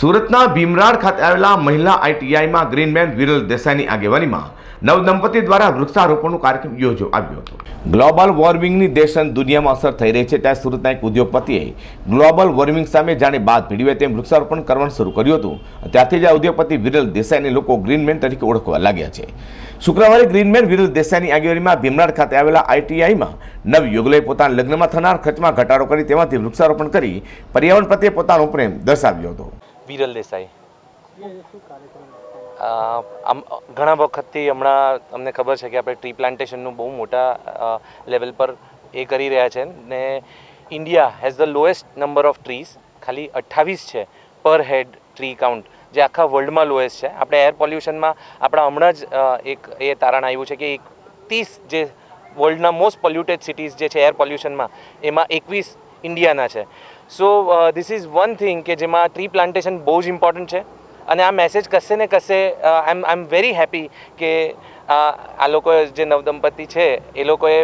સુરતના ભીમરાડ ખાતે આવેલા મહિલા આઈટીઆઈમાં ગ્રીનમેન વિરલ દેસાઈની આગેવાનીમાં નવદંપતિ દ્વારા વૃક્ષારોપણનો કાર્યક્રમ યોજો આવ્યો હતો ગ્લોબલ વોર્મિંગની દેશ અને દુનિયામાં અસર થઈ રહી છે ત્યારે સુરતના એક ઉદ્યોગપતિએ ગ્લોબલ વોર્મિંગ સામે જાણે બાદ ભીડવે તેમ વૃક્ષારોપણ કરવાનું શરૂ કર્યું હતું ત્યાંથી જ આ ઉદ્યોગપતિ વિરલ દેસાઈને લોકો ગ્રીનમેન તરીકે ઓળખવા લાગ્યા છે શુક્રવારે ગ્રીનમેન વિરલ દેસાઈની આગેવાનીમાં ભીમરાડ ખાતે આવેલા આઈટીઆઈમાં નવ યુગલે પોતાના લગ્નમાં થનાર ખર્ચમાં ઘટાડો કરી તેમાંથી વૃક્ષારોપણ કરી પર્યાવરણ પ્રત્યે પોતાનો પ્રેમ દર્શાવ્યો હતો વિરલ દેસાઈ આમ ઘણા વખતથી હમણાં તમને ખબર છે કે આપણે ટ્રી પ્લાન્ટેશનનું બહુ મોટા લેવલ પર એ કરી રહ્યા છે ને India has the lowest number of trees ખાલી અઠ્ઠાવીસ છે પર હેડ ટ્રી કાઉન્ટ જે આખા વર્લ્ડમાં લોએસ્ટ છે આપણે એર પોલ્યુશનમાં આપણા હમણાં જ એક એ તારણ આવ્યું છે કે એક ત્રીસ જે વર્લ્ડના મોસ્ટ પોલ્યુટેડ સિટીઝ જે છે એર પોલ્યુશનમાં એમાં એકવીસ ઇન્ડિયાના છે so this is one thing કે જેમાં ટ્રી પ્લાન્ટેશન બહુ જ ઇમ્પોર્ટન્ટ છે અને આ મેસેજ કશે ને કશે I am I am very happy કે uh, આ લોકો જે નવદંપતિ છે એ લોકોએ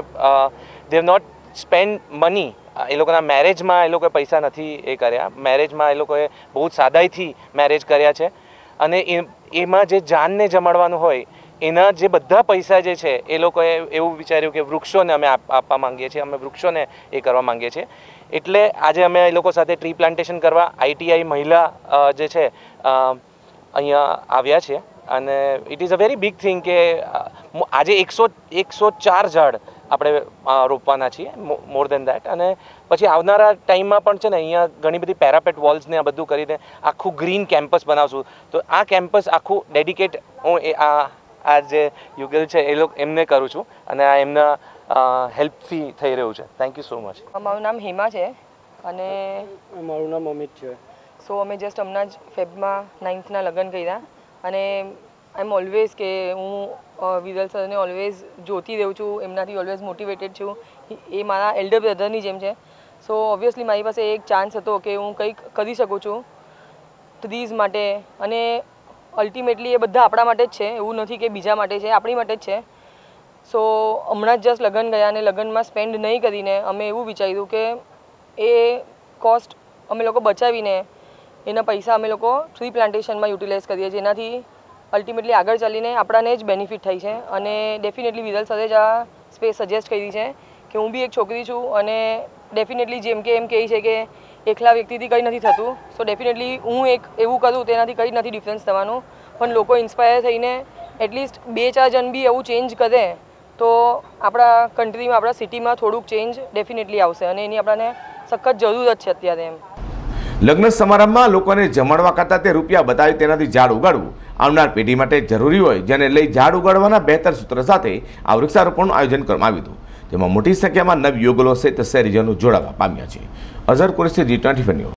દેવ નોટ સ્પેન્ડ મની એ લોકોના મેરેજમાં એ લોકોએ પૈસા નથી એ કર્યા મેરેજમાં એ લોકોએ બહુ જ સાદાઈથી મેરેજ કર્યા છે અને એમાં જે જાનને જમાડવાનું હોય એના જે બધા પૈસા જે છે એ લોકોએ એવું વિચાર્યું કે વૃક્ષોને અમે આપવા માંગીએ છીએ અમે વૃક્ષોને એ કરવા માંગીએ છીએ એટલે આજે અમે એ લોકો સાથે ટ્રી પ્લાન્ટેશન કરવા આઈટીઆઈ મહિલા જે છે અહીંયા આવ્યા છે અને it is a very big thing કે આજે એકસો એકસો ચાર ઝાડ આપણે રોપવાના છીએ મોર દેન દેટ અને પછી આવનારા ટાઈમમાં પણ છે ને અહીંયા ઘણી બધી પેરાપેટ વોલ્સને આ બધું કરીને આખું ગ્રીન કેમ્પસ બનાવશું તો આ કેમ્પસ આખું ડેડિકેટ હું આ આ જે યુગલ છે એ લોકો એમને કરું છું અને આ એમના હેલ્પથી થઈ રહ્યું છે થેન્ક યુ સો મચ મારું નામ હેમા છે અને મારું નામ અમિત છે સો અમે જસ્ટ હમણાં જ ફેબમાં નાઇન્થના લગ્ન કર્યા અને આઈ એમ ઓલવેઝ કે હું વિરલ સરને ઓલવેઝ જોતી રહું છું એમનાથી ઓલવેઝ મોટિવેટેડ છું એ મારા એલ્ડર બ્રધરની જેમ છે સો ઓબ્વિયસલી મારી પાસે એક ચાન્સ હતો કે હું કંઈક કરી શકું છું ત્રીઝ માટે અને અલ્ટિમેટલી એ બધા આપણા માટે જ છે એવું નથી કે બીજા માટે છે આપણી માટે જ છે સો હમણાં જ જસ્ટ લગ્ન ગયા અને લગ્નમાં સ્પેન્ડ નહીં કરીને અમે એવું વિચાર્યું કે એ કોસ્ટ અમે લોકો બચાવીને એના પૈસા અમે લોકો ટ્રી પ્લાન્ટેશનમાં યુટિલાઇઝ કરીએ જેનાથી અલ્ટિમેટલી આગળ ચાલીને આપણાને જ બેનિફિટ થાય છે અને ડેફિનેટલી વિરલ સાથે જ આ સ્પેસ સજેસ્ટ કરી છે કે હું બી એક છોકરી છું અને ડેફિનેટલી જેમ કે એમ કહે છે કે એકલા વ્યક્તિથી કંઈ નથી થતું સો ડેફિનેટલી હું એક એવું કરું તેનાથી કંઈ નથી ડિફરન્સ થવાનું પણ લોકો ઇન્સ્પાયર થઈને એટલીસ્ટ બે ચાર જણ બી એવું ચેન્જ કરે તો આપણા કન્ટ્રીમાં આપણા સિટીમાં થોડુંક ચેન્જ ડેફિનેટલી આવશે અને એની આપણને સખત જરૂર જ છે અત્યારે એમ લગ્ન સમારંભમાં લોકોને જમાડવા કરતાં તે રૂપિયા બતાવી તેનાથી ઝાડ ઉગાડવું આવનાર પેઢી માટે જરૂરી હોય જેને લઈ ઝાડ ઉગાડવાના બહેતર સૂત્ર સાથે આ વૃક્ષારોપણનું આયોજન કરવામાં આવ્યું હતું તેમાં મોટી સંખ્યામાં નવયુગલો સહિત શહેરીજનો જોડાવા પામ્યા છે અઝર કુરેશી જી ટ્વેન્ટી